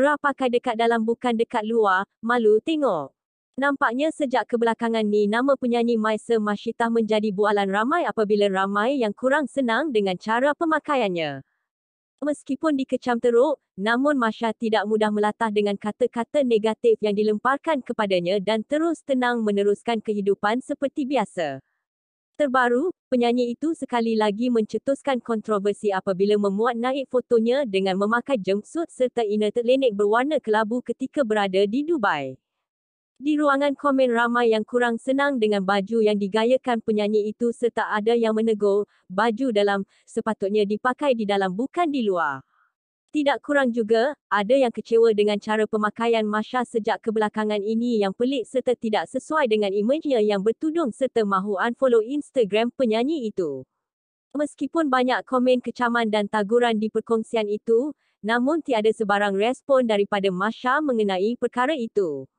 berapakah dekat dalam bukan dekat luar, malu tengok. Nampaknya sejak kebelakangan ni nama penyanyi Maisa Mashita menjadi bualan ramai apabila ramai yang kurang senang dengan cara pemakaiannya. Meskipun dikecam teruk, namun Masya tidak mudah melatah dengan kata-kata negatif yang dilemparkan kepadanya dan terus tenang meneruskan kehidupan seperti biasa. Terbaru, penyanyi itu sekali lagi mencetuskan kontroversi apabila memuat naik fotonya dengan memakai jumpsuit serta inner terlenik berwarna kelabu ketika berada di Dubai. Di ruangan komen ramai yang kurang senang dengan baju yang digayakan penyanyi itu serta ada yang menegur, baju dalam, sepatutnya dipakai di dalam bukan di luar. Tidak kurang juga, ada yang kecewa dengan cara pemakaian Masha sejak kebelakangan ini yang pelik serta tidak sesuai dengan imejnya yang bertudung serta mahu unfollow Instagram penyanyi itu. Meskipun banyak komen kecaman dan taguran di perkongsian itu, namun tiada sebarang respon daripada Masha mengenai perkara itu.